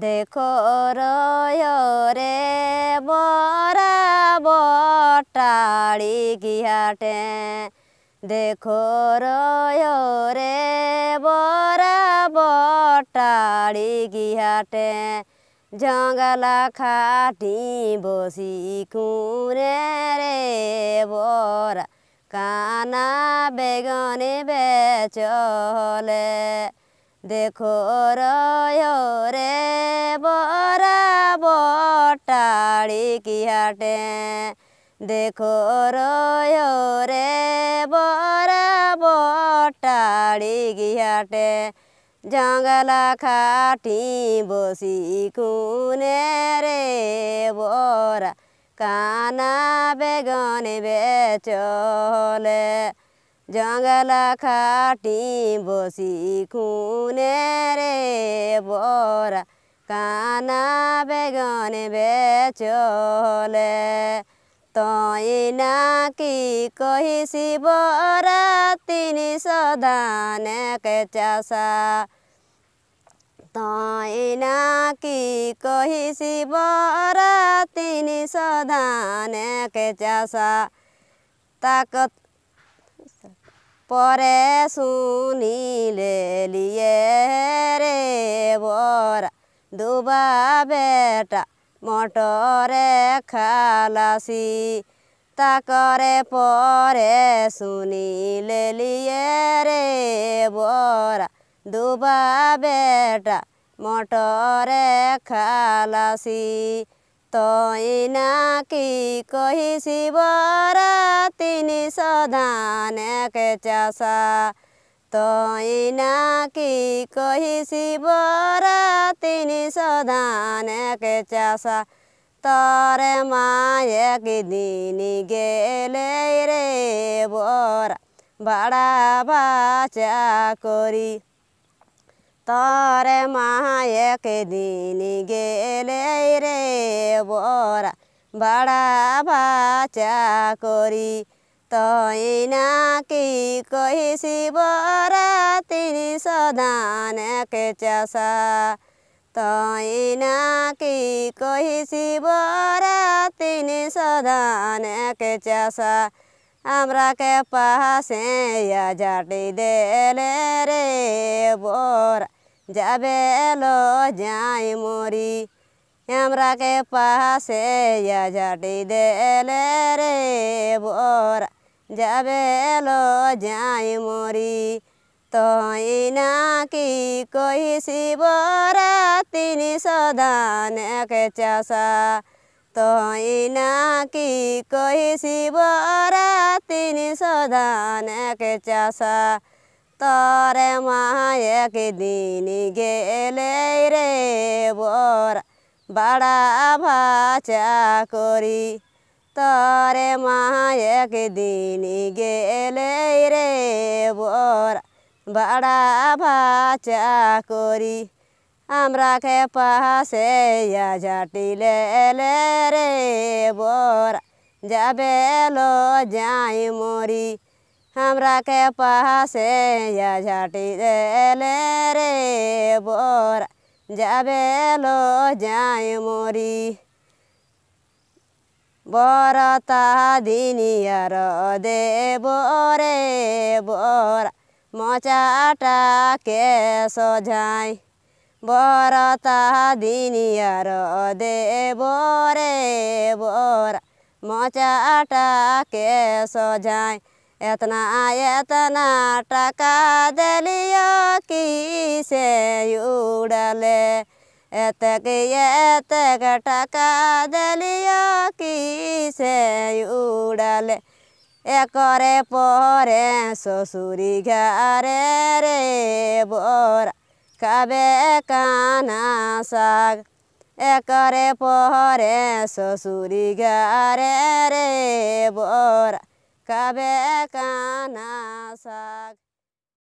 ଦେଖ ରୟରେ ବରା ବଟାଳି ଘିଆଟେ ଦେଖ ରୟରେ ବରା ବଟାଳି ଘିଆଟେ ଜଙ୍ଗଲା ଖାଟି ବସି କୁରେ ରେ ବରା କାନା ବେଗନି ବେଚଲେ দেখো রে বরা বটাড়ি কি হাটে দেখো রে বরা বটাড়ি কি হাটে জঙ্গলা খাটি বসি কুনে রে বরা কানা বেগনে বেচলে জঙ্গলা খাটি বসি খুনে রে বরা কানা বেগনে বেচলে তই নাকি কহিছি বরা তিনি সদানে কেচাসা তই নাকি কহিছি বরা তিনি সদানে কেচাসা তাকত পরে শুনিলে লিয়ে রে বরা দুবা বেটা মটরে খালাসি তাকরে পরে শুনিলে লিয়ে রে বরা দুবা বেটা মটরে খালাসি তইনাকি কহিছি বৰা তিনি সদান এক চাষা তইনাকি কহিছি বৰা তিনি সদান এক চাষা তৰে মায়েক দিনি গেলে ৰে বৰা বাড়া বাচা কৰি তোর মায়েক দিন গেলে রে বরা বাড়া বাচা করি তই নাকি কহিছি বরা তিনি সদান একে চাষা তই নাকি কহিছি বরা তিনি সদান একে চাষা আমরা কে পাশে জাটি দেলে রে বরা जाबे एलो जाई मोरी हमरा के पास जाटी देले रे बोरा जाबे एलो जाई मोरी तो इना की कोई सी बोरा तीन सदान के चासा तो इना की कोई सी बोरा तीन सदान के चासा তরে মায়ক দিন গেলে রে বর বাড়া ভাচা করি তরে মায়ক দিন গেলে রে বর বাড়া ভাচা করি আমরা খে পাশে জাটিলে রে বর যাবে লো যাই মরি हमरा के पास या झाटी देले रे बोरा যাবে লো যাই মরি বরতা দিনিয়ার দেব রে বরা মচাটাকে সজাই বরতা দিনিয়ার দেব রে বরা মচাটাকে সজায় एतना एतना टका दलियो की से उड़ले एतक एतक टका दलियो की से उड़ले एकरे परे ससुरी घरे रे बोरा খাবে কানা শাক একরে পরে ससुरी গারে रे বরা kabe kanazak